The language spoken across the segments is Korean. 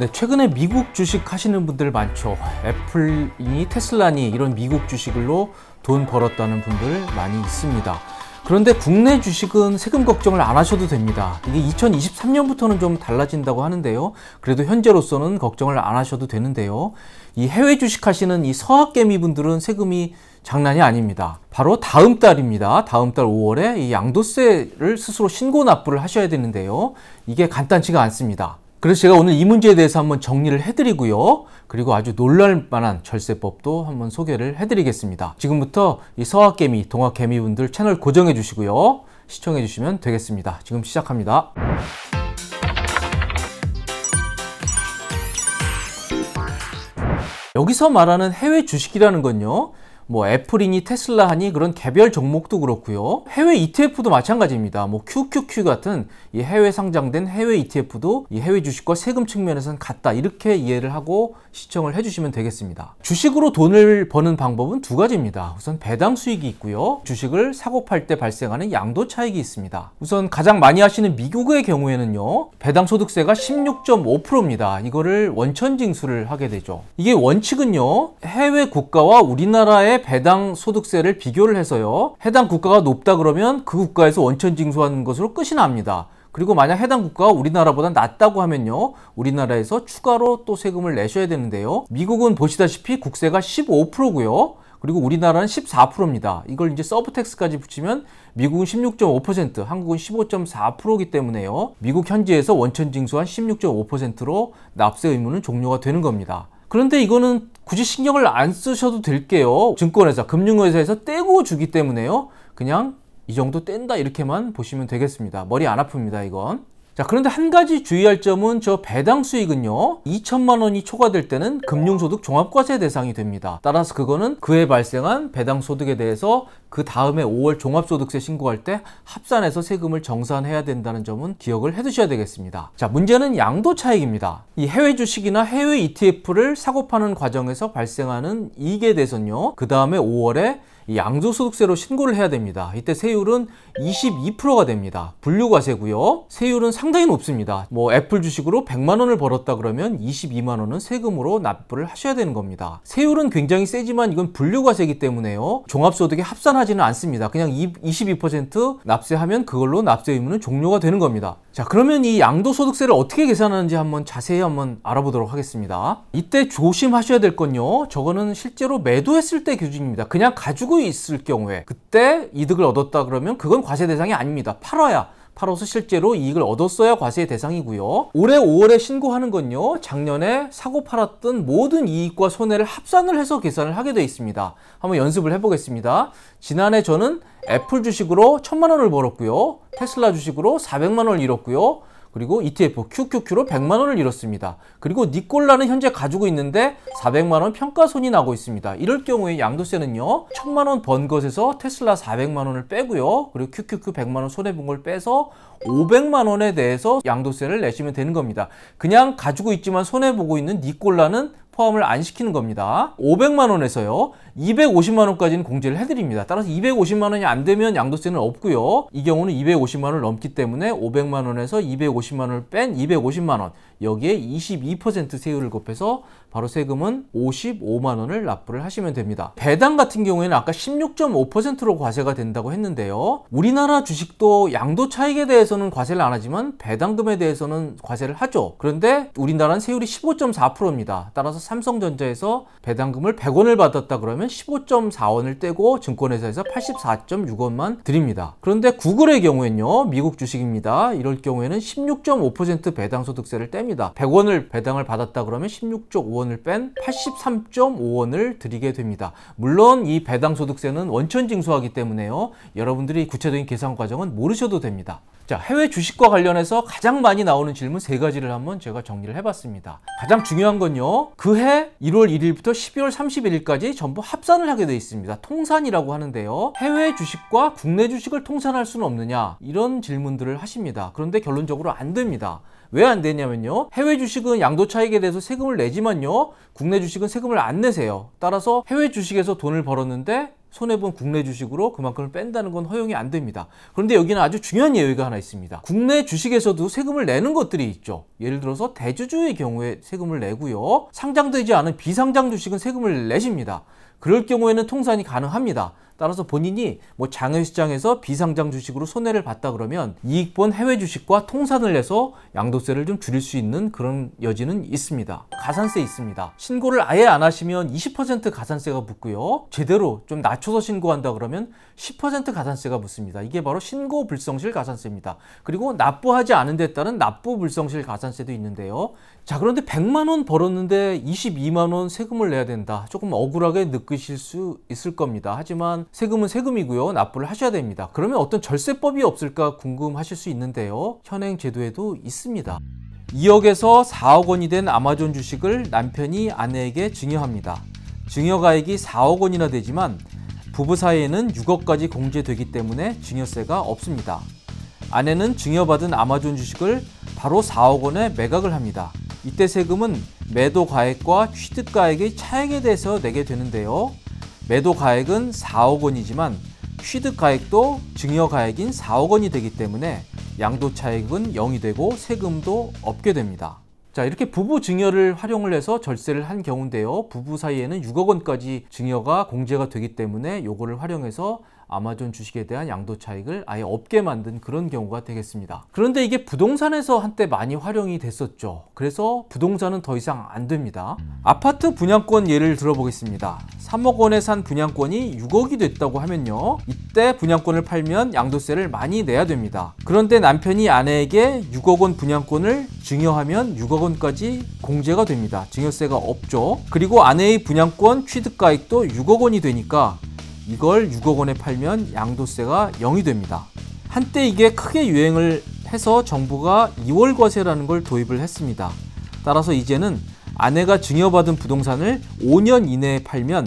네, 최근에 미국 주식 하시는 분들 많죠. 애플이니 테슬라니 이런 미국 주식으로 돈 벌었다는 분들 많이 있습니다. 그런데 국내 주식은 세금 걱정을 안 하셔도 됩니다. 이게 2023년부터는 좀 달라진다고 하는데요. 그래도 현재로서는 걱정을 안 하셔도 되는데요. 이 해외 주식 하시는 이 서학개미 분들은 세금이 장난이 아닙니다. 바로 다음 달입니다. 다음 달 5월에 이 양도세를 스스로 신고 납부를 하셔야 되는데요. 이게 간단치가 않습니다. 그래서 제가 오늘 이 문제에 대해서 한번 정리를 해드리고요. 그리고 아주 놀랄 만한 절세법도 한번 소개를 해드리겠습니다. 지금부터 이 서학개미, 동학개미분들 채널 고정해 주시고요. 시청해 주시면 되겠습니다. 지금 시작합니다. 여기서 말하는 해외 주식이라는 건요. 뭐 애플이니 테슬라하니 그런 개별 종목도 그렇고요. 해외 ETF도 마찬가지입니다. 뭐 QQQ 같은 이 해외 상장된 해외 ETF도 이 해외 주식과 세금 측면에서는 같다 이렇게 이해를 하고 시청을 해주시면 되겠습니다. 주식으로 돈을 버는 방법은 두 가지입니다. 우선 배당 수익이 있고요. 주식을 사고 팔 때 발생하는 양도 차익이 있습니다. 우선 가장 많이 하시는 미국의 경우에는요. 배당 소득세가 16.5%입니다. 이거를 원천 징수를 하게 되죠. 이게 원칙은요. 해외 국가와 우리나라의 배당 소득세를 비교를 해서요. 해당 국가가 높다 그러면 그 국가에서 원천 징수하는 것으로 끝이 납니다. 그리고 만약 해당 국가가 우리나라보다 낮다고 하면요. 우리나라에서 추가로 또 세금을 내셔야 되는데요. 미국은 보시다시피 국세가 15%고요. 그리고 우리나라는 14%입니다. 이걸 이제 서브텍스까지 붙이면 미국은 16.5%, 한국은 15.4%이기 때문에요. 미국 현지에서 원천 징수한 16.5%로 납세 의무는 종료가 되는 겁니다. 그런데 이거는 굳이 신경을 안 쓰셔도 될게요. 증권회사, 금융회사에서 떼고 주기 때문에요. 그냥 이 정도 뗀다 이렇게만 보시면 되겠습니다. 머리 안 아픕니다, 이건. 자, 그런데 한 가지 주의할 점은 저 배당 수익은요. 2천만 원이 초과될 때는 금융소득 종합과세 대상이 됩니다. 따라서 그거는 그에 발생한 배당 소득에 대해서 그 다음에 5월 종합소득세 신고할 때 합산해서 세금을 정산해야 된다는 점은 기억을 해두셔야 되겠습니다. 자, 문제는 양도 차익입니다. 이 해외 주식이나 해외 ETF를 사고 파는 과정에서 발생하는 이익에 대해서는요. 그 다음에 5월에 양도소득세로 신고를 해야 됩니다. 이때 세율은 22%가 됩니다. 분류과세고요. 세율은 상당히 높습니다. 뭐 애플 주식으로 100만 원을 벌었다 그러면 22만 원은 세금으로 납부를 하셔야 되는 겁니다. 세율은 굉장히 세지만 이건 분류과세이기 때문에요. 종합소득에 합산하 상당하지는 않습니다. 그냥 22% 납세하면 그걸로 납세 의무는 종료가 되는 겁니다. 자 그러면 이 양도소득세를 어떻게 계산하는지 한번 자세히 한번 알아보도록 하겠습니다. 이때 조심하셔야 될 건요. 저거는 실제로 매도했을 때 기준입니다. 그냥 가지고 있을 경우에 그때 이득을 얻었다 그러면 그건 과세 대상이 아닙니다. 팔아야 팔아서 실제로 이익을 얻었어야 과세 대상이고요. 올해 5월에 신고하는 건요. 작년에 사고 팔았던 모든 이익과 손해를 합산을 해서 계산을 하게 되어 있습니다. 한번 연습을 해보겠습니다. 지난해 저는 애플 주식으로 천만 원을 벌었고요. 테슬라 주식으로 400만 원을 잃었고요. 그리고 ETF QQQ로 100만 원을 잃었습니다. 그리고 니콜라는 현재 가지고 있는데 400만 원 평가손이 나고 있습니다. 이럴 경우에 양도세는요. 1000만 원 번 것에서 테슬라 400만 원을 빼고요. 그리고 QQQ 100만 원 손해본 걸 빼서 500만 원에 대해서 양도세를 내시면 되는 겁니다. 그냥 가지고 있지만 손해보고 있는 니콜라는 포함을 안 시키는 겁니다. 500만 원에서요. 250만 원까지는 공제를 해드립니다. 따라서 250만 원이 안 되면 양도세는 없고요. 이 경우는 250만 원을 넘기 때문에 500만 원에서 250만 원을 뺀 250만 원 여기에 22% 세율을 곱해서 바로 세금은 55만 원을 납부를 하시면 됩니다. 배당 같은 경우에는 아까 16.5%로 과세가 된다고 했는데요. 우리나라 주식도 양도 차익에 대해서는 과세를 안 하지만 배당금에 대해서는 과세를 하죠. 그런데 우리나라는 세율이 15.4%입니다. 따라서 삼성전자에서 배당금을 100원을 받았다 그러면 15.4원을 떼고 증권회사에서 84.6원만 드립니다. 그런데 구글의 경우에는요. 미국 주식입니다. 이럴 경우에는 16.5% 배당소득세를 떼면 됩니다. 100원을 배당을 받았다 그러면 16.5원을 조뺀 83.5원을 드리게 됩니다. 물론 이 배당소득세는 원천 징수하기 때문에요. 여러분들이 구체적인 계산 과정은 모르셔도 됩니다. 자, 해외 주식과 관련해서 가장 많이 나오는 질문 세 가지를 한번 제가 정리를 해봤습니다. 가장 중요한 건요. 그 해 1월 1일부터 12월 31일까지 전부 합산을 하게 돼 있습니다. 통산이라고 하는데요. 해외 주식과 국내 주식을 통산할 수는 없느냐? 이런 질문들을 하십니다. 그런데 결론적으로 안 됩니다. 왜 안 되냐면요. 해외 주식은 양도 차익에 대해서 세금을 내지만요. 국내 주식은 세금을 안 내세요. 따라서 해외 주식에서 돈을 벌었는데 손해본 국내 주식으로 그만큼을 뺀다는 건 허용이 안 됩니다. 그런데 여기는 아주 중요한 예외가 하나 있습니다. 국내 주식에서도 세금을 내는 것들이 있죠. 예를 들어서 대주주의 경우에 세금을 내고요. 상장되지 않은 비상장 주식은 세금을 내십니다. 그럴 경우에는 통산이 가능합니다. 따라서 본인이 뭐 장외시장에서 비상장 주식으로 손해를 봤다 그러면 이익본 해외 주식과 통산을 해서 양도세를 좀 줄일 수 있는 그런 여지는 있습니다. 가산세 있습니다. 신고를 아예 안 하시면 20% 가산세가 붙고요. 제대로 좀 낮춰서 신고한다 그러면 10% 가산세가 붙습니다. 이게 바로 신고 불성실 가산세입니다. 그리고 납부하지 않은 데 따른 납부 불성실 가산세도 있는데요. 자 그런데 100만 원 벌었는데 22만 원 세금을 내야 된다. 조금 억울하게 느끼실 수 있을 겁니다. 하지만 세금은 세금이고요. 납부를 하셔야 됩니다. 그러면 어떤 절세법이 없을까 궁금하실 수 있는데요. 현행 제도에도 있습니다. 2억에서 4억 원이 된 아마존 주식을 남편이 아내에게 증여합니다. 증여가액이 4억 원이나 되지만 부부 사이에는 6억까지 공제되기 때문에 증여세가 없습니다. 아내는 증여받은 아마존 주식을 바로 4억 원에 매각을 합니다. 이때 세금은 매도가액과 취득가액의 차액에 대해서 내게 되는데요. 매도 가액은 4억 원이지만 취득 가액도 증여 가액인 4억 원이 되기 때문에 양도 차익은 0이 되고 세금도 없게 됩니다. 자 이렇게 부부 증여를 활용을 해서 절세를 한 경우인데요. 부부 사이에는 6억 원까지 증여가 공제가 되기 때문에 요거를 활용해서 아마존 주식에 대한 양도 차익을 아예 없게 만든 그런 경우가 되겠습니다. 그런데 이게 부동산에서 한때 많이 활용이 됐었죠. 그래서 부동산은 더 이상 안 됩니다. 아파트 분양권 예를 들어보겠습니다. 3억 원에 산 분양권이 6억이 됐다고 하면요. 이때 분양권을 팔면 양도세를 많이 내야 됩니다. 그런데 남편이 아내에게 6억 원 분양권을 증여하면 6억 원까지 공제가 됩니다. 증여세가 없죠. 그리고 아내의 분양권 취득가액도 6억 원이 되니까 이걸 6억 원에 팔면 양도세가 0이 됩니다. 한때 이게 크게 유행을 해서 정부가 2월 과세라는 걸 도입을 했습니다. 따라서 이제는 아내가 증여받은 부동산을 5년 이내에 팔면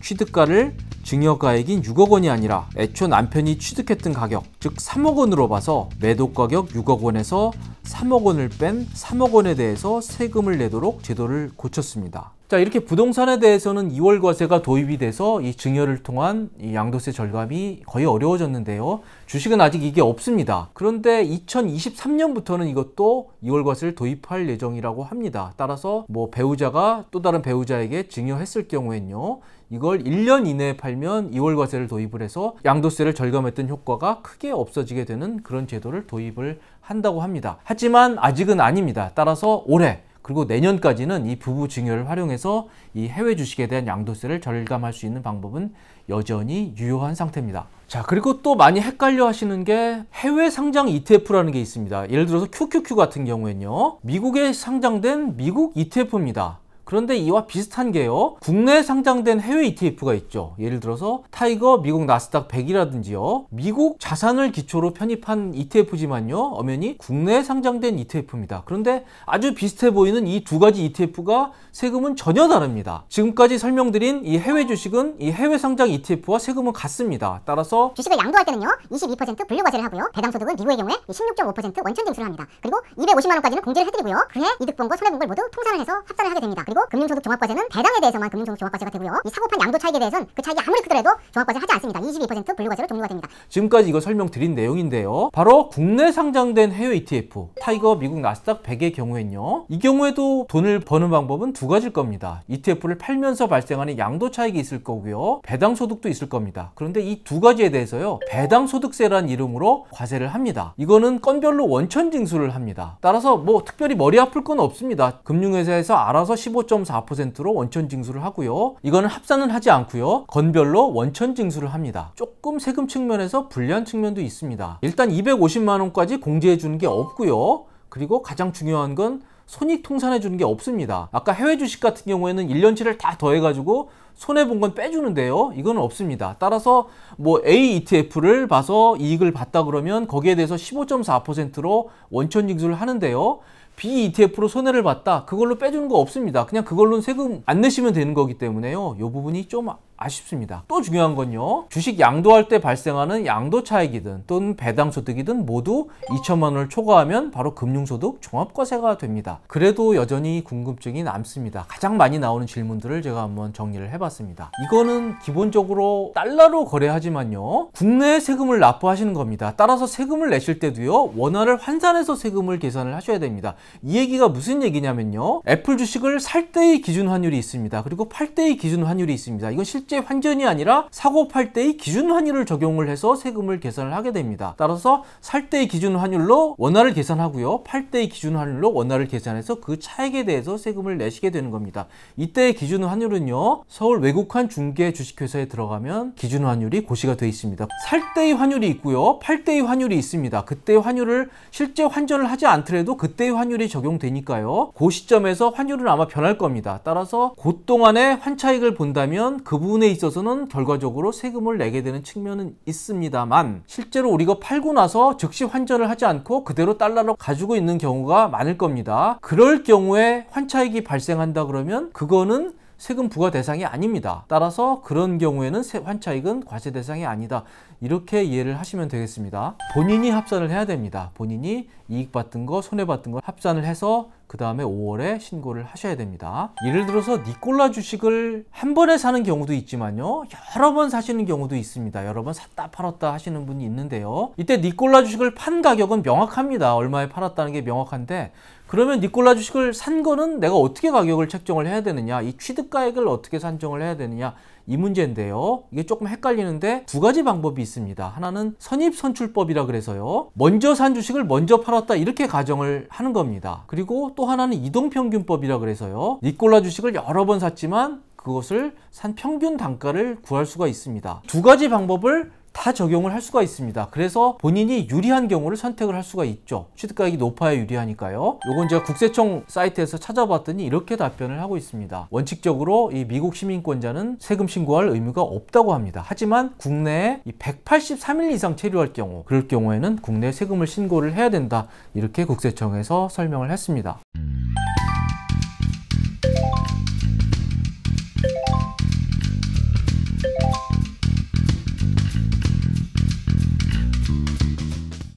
취득가를 증여가액인 6억 원이 아니라 애초 남편이 취득했던 가격, 즉 3억 원으로 봐서 매도 가격 6억 원에서 3억 원을 뺀 3억 원에 대해서 세금을 내도록 제도를 고쳤습니다. 자, 이렇게 부동산에 대해서는 2월 과세가 도입이 돼서 이 증여를 통한 이 양도세 절감이 거의 어려워졌는데요. 주식은 아직 이게 없습니다. 그런데 2023년부터는 이것도 2월 과세를 도입할 예정이라고 합니다. 따라서 뭐 배우자가 또 다른 배우자에게 증여했을 경우에는요. 이걸 1년 이내에 팔면 2월 과세를 도입을 해서 양도세를 절감했던 효과가 크게 없어지게 되는 그런 제도를 도입을 한다고 합니다. 하지만 아직은 아닙니다. 따라서 올해 그리고 내년까지는 이 부부 증여를 활용해서 이 해외 주식에 대한 양도세를 절감할 수 있는 방법은 여전히 유효한 상태입니다. 자, 그리고 또 많이 헷갈려 하시는 게 해외 상장 ETF라는 게 있습니다. 예를 들어서 QQQ 같은 경우에는요. 미국에 상장된 미국 ETF입니다. 그런데 이와 비슷한 게요. 국내에 상장된 해외 ETF가 있죠. 예를 들어서 타이거 미국 나스닥 100이라든지요. 미국 자산을 기초로 편입한 ETF지만요. 엄연히 국내에 상장된 ETF입니다. 그런데 아주 비슷해 보이는 이 두 가지 ETF가 세금은 전혀 다릅니다. 지금까지 설명드린 이 해외 주식은 이 해외 상장 ETF와 세금은 같습니다. 따라서 주식을 양도할 때는요. 22% 분류과세를 하고요. 배당 소득은 미국의 경우에 16.5% 원천 징수를 합니다. 그리고 250만 원까지는 공제를 해드리고요. 그래 이득 본거 손해 본걸 모두 통산을 해서 합산을 하게 됩니다. 그리고 금융소득종합과세는 배당에 대해서만 금융소득종합과세가 되고요. 이 사고판 양도 차익에 대해서는 그 차익이 아무리 크더라도 종합과세 하지 않습니다. 22% 분류과세로 종료가 됩니다. 지금까지 이거 설명드린 내용인데요. 바로 국내 상장된 해외 ETF 타이거 미국 나스닥 100의 경우에는요이 경우에도 돈을 버는 방법은 두 가지일 겁니다. ETF를 팔면서 발생하는 양도 차익이 있을 거고요. 배당 소득도 있을 겁니다. 그런데 이 두 가지에 대해서요. 배당 소득세란 이름으로 과세를 합니다. 이거는 건별로 원천 징수를 합니다. 따라서 뭐 특별히 머리 아플 건 없습니다. 금융회사에서 알아서 15 15.4%로 원천 징수를 하고요. 이거는 합산은 하지 않고요. 건별로 원천 징수를 합니다. 조금 세금 측면에서 불리한 측면도 있습니다. 일단 250만 원까지 공제해 주는 게 없고요. 그리고 가장 중요한 건 손익 통산해 주는 게 없습니다. 아까 해외 주식 같은 경우에는 1년치를 다 더해가지고 손해본 건 빼주는데요. 이건 없습니다. 따라서 뭐 A ETF를 봐서 이익을 봤다 그러면 거기에 대해서 15.4%로 원천 징수를 하는데요. B ETF로 손해를 봤다. 그걸로 빼주는 거 없습니다. 그냥 그걸로 세금 안 내시면 되는 거기 때문에요. 이 부분이 좀 아쉽습니다. 또 중요한 건요. 주식 양도할 때 발생하는 양도 차익이든 또는 배당 소득이든 모두 2천만 원을 초과하면 바로 금융소득 종합과세가 됩니다. 그래도 여전히 궁금증이 남습니다. 가장 많이 나오는 질문들을 제가 한번 정리를 해봤습니다. 이거는 기본적으로 달러로 거래하지만요. 국내 세금을 납부하시는 겁니다. 따라서 세금을 내실 때도요. 원화를 환산해서 세금을 계산을 하셔야 됩니다. 이 얘기가 무슨 얘기냐면요. 애플 주식을 살 때의 기준 환율이 있습니다. 그리고 팔 때의 기준 환율이 있습니다. 이건 실 실제 환전이 아니라 사고 팔 때의 기준 환율을 적용을 해서 세금을 계산을 하게 됩니다. 따라서 살 때의 기준 환율로 원화를 계산하고요. 팔 때의 기준 환율로 원화를 계산해서 그 차액에 대해서 세금을 내시게 되는 겁니다. 이때의 기준 환율은요. 서울 외국환 중개 주식회사에 들어가면 기준 환율이 고시가 되어 있습니다. 살 때의 환율이 있고요. 팔 때의 환율이 있습니다. 그때 환율을 실제 환전을 하지 않더라도 그때의 환율이 적용되니까요. 그 시점에서 환율은 아마 변할 겁니다. 따라서 곧 동안의 환차익을 본다면 그부 분 부분에 있어서는 결과적으로 세금을 내게 되는 측면은 있습니다만 실제로 우리가 팔고 나서 즉시 환전을 하지 않고 그대로 달러로 가지고 있는 경우가 많을 겁니다. 그럴 경우에 환차익이 발생한다 그러면 그거는 세금 부과 대상이 아닙니다. 따라서 그런 경우에는 환차익은 과세 대상이 아니다. 이렇게 이해를 하시면 되겠습니다. 본인이 합산을 해야 됩니다. 본인이 이익 받은 거, 손해 받은 거 합산을 해서 그 다음에 5월에 신고를 하셔야 됩니다. 예를 들어서 니콜라 주식을 한 번에 사는 경우도 있지만요. 여러 번 사시는 경우도 있습니다. 여러 번 샀다 팔았다 하시는 분이 있는데요. 이때 니콜라 주식을 판 가격은 명확합니다. 얼마에 팔았다는 게 명확한데 그러면 니콜라 주식을 산 거는 내가 어떻게 가격을 책정을 해야 되느냐 이 취득가액을 어떻게 산정을 해야 되느냐 이 문제인데요. 이게 조금 헷갈리는데 두 가지 방법이 있습니다. 하나는 선입선출법이라 그래서요. 먼저 산 주식을 먼저 팔았다 이렇게 가정을 하는 겁니다. 그리고 또 하나는 이동평균법이라 그래서요. 니콜라 주식을 여러 번 샀지만 그것을 산 평균 단가를 구할 수가 있습니다. 두 가지 방법을 다 적용을 할 수가 있습니다. 그래서 본인이 유리한 경우를 선택을 할 수가 있죠. 취득가액이 높아야 유리하니까요. 요건 제가 국세청 사이트에서 찾아봤더니 이렇게 답변을 하고 있습니다. 원칙적으로 이 미국 시민권자는 세금 신고할 의무가 없다고 합니다. 하지만 국내에 183일 이상 체류할 경우 그럴 경우에는 국내 세금을 신고를 해야 된다. 이렇게 국세청에서 설명을 했습니다. 음.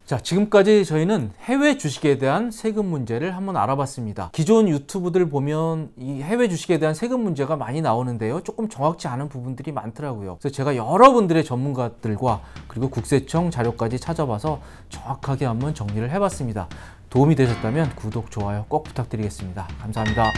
자, 지금까지 저희는 해외 주식에 대한 세금 문제를 한번 알아봤습니다. 기존 유튜브들 보면 이 해외 주식에 대한 세금 문제가 많이 나오는데요. 조금 정확치 않은 부분들이 많더라고요. 그래서 제가 여러분들의 전문가들과 그리고 국세청 자료까지 찾아봐서 정확하게 한번 정리를 해봤습니다. 도움이 되셨다면 구독, 좋아요 꼭 부탁드리겠습니다. 감사합니다.